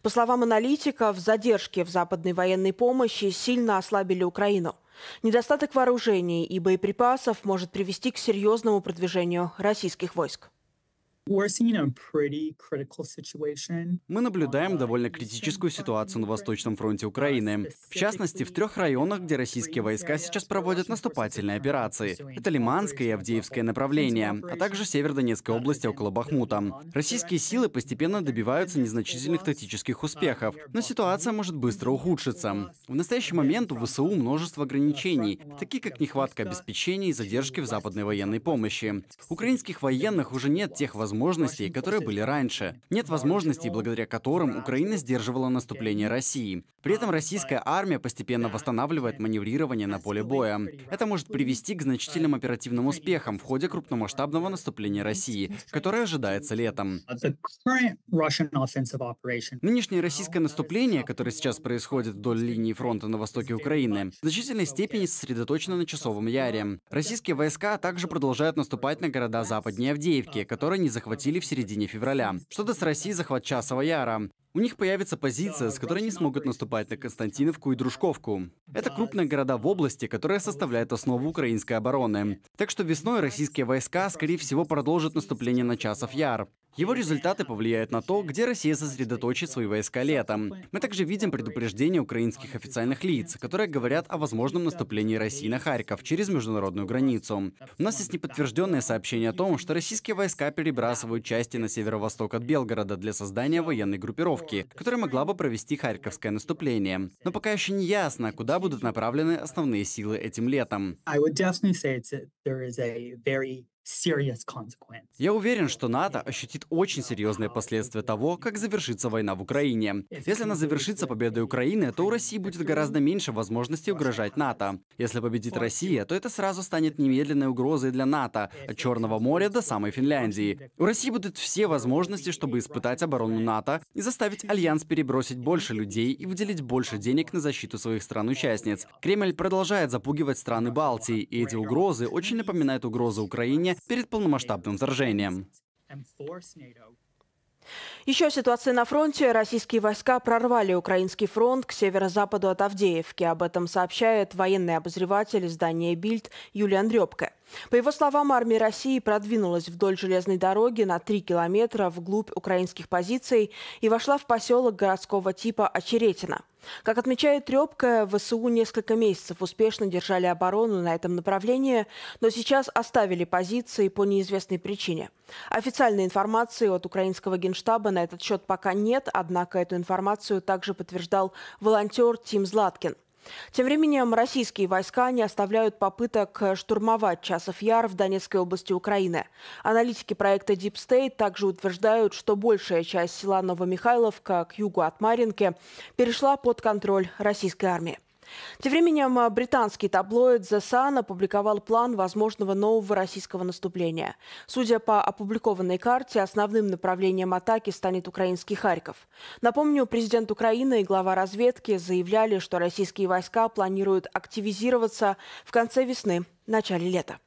По словам аналитиков, задержки в западной военной помощи сильно ослабили Украину. Недостаток вооружений и боеприпасов может привести к серьезному продвижению российских войск. Мы наблюдаем довольно критическую ситуацию на Восточном фронте uh, Украины. В частности, в трех районах, где российские войска сейчас проводят наступательные операции. Это Лиманское и Авдеевское направление, а также север Донецкой области около Бахмута. Российские силы постепенно добиваются незначительных тактических успехов, но ситуация может быстро ухудшиться. В настоящий момент у ВСУ множество ограничений, такие как нехватка обеспечения и задержки в западной военной помощи. Украинских военных уже нет тех возможностей, возможностей, которые были раньше. Нет возможностей, благодаря которым Украина сдерживала наступление России. При этом российская армия постепенно восстанавливает маневрирование на поле боя. Это может привести к значительным оперативным успехам в ходе крупномасштабного наступления России, которое ожидается летом. Нынешнее российское наступление, которое сейчас происходит вдоль линии фронта на востоке Украины, в значительной степени сосредоточено на Часовом Яре. Российские войска также продолжают наступать на города западнее Авдеевки, которые не захватили захватили в середине февраля. Что-то с Россией захват Часова Яра. У них появится позиция, с которой они смогут наступать на Константиновку и Дружковку. Это крупные города в области, которые составляют основу украинской обороны. Так что весной российские войска, скорее всего, продолжат наступление на Часов Яр. Его результаты повлияют на то, где Россия сосредоточит свои войска летом. Мы также видим предупреждение украинских официальных лиц, которые говорят о возможном наступлении России на Харьков через международную границу. У нас есть неподтвержденное сообщение о том, что российские войска перебрасывают части на северо-восток от Белгорода для создания военной группировки, которая могла бы провести харьковское наступление. Но пока еще не ясно, куда будут направлены основные силы этим летом. Я уверен, что НАТО ощутит очень серьезные последствия того, как завершится война в Украине. Если она завершится победой Украины, то у России будет гораздо меньше возможностей угрожать НАТО. Если победит Россия, то это сразу станет немедленной угрозой для НАТО, от Черного моря до самой Финляндии. У России будут все возможности, чтобы испытать оборону НАТО и заставить Альянс перебросить больше людей и выделить больше денег на защиту своих стран-участниц. Кремль продолжает запугивать страны Балтии, и эти угрозы очень напоминают угрозы Украине Германии перед полномасштабным вторжением. Еще ситуация на фронте. Российские войска прорвали украинский фронт к северо-западу от Авдеевки. Об этом сообщает военный обозреватель издания «Бильд» Юлия Андрёбко. По его словам, армия России продвинулась вдоль железной дороги на 3 километра вглубь украинских позиций и вошла в поселок городского типа Очеретина. Как отмечает Трепка, ВСУ несколько месяцев успешно держали оборону на этом направлении, но сейчас оставили позиции по неизвестной причине. Официальной информации от украинского генштаба на этот счет пока нет, однако эту информацию также подтверждал волонтер Тим Златкин. Тем временем российские войска не оставляют попыток э, штурмовать Часов Яр в Донецкой области Украины. Аналитики проекта Deep State также утверждают, что большая часть села Новомихайловка к югу от Маринки перешла под контроль российской армии. Тем временем э, британский таблоид The Sun опубликовал план возможного нового российского наступления. Судя по опубликованной карте, основным направлением атаки станет украинский Харьков. Напомню, президент Украины и глава разведки заявляли, что российские войска планируют активизироваться в конце весны, начале лета.